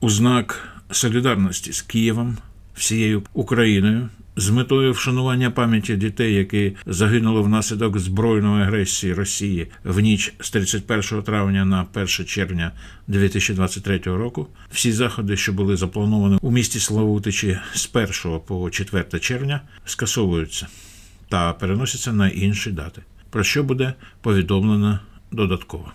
у знак солідарності з Києвом, всією Україною. З метою вшанування пам'яті дітей, які загинули внаслідок збройної агресії Росії в ніч з 31 травня на 1 червня 2023 року, всі заходи, що були заплановані у місті Славутичі з 1 по 4 червня, скасовуються та переносяться на інші дати, про що буде повідомлено додатково.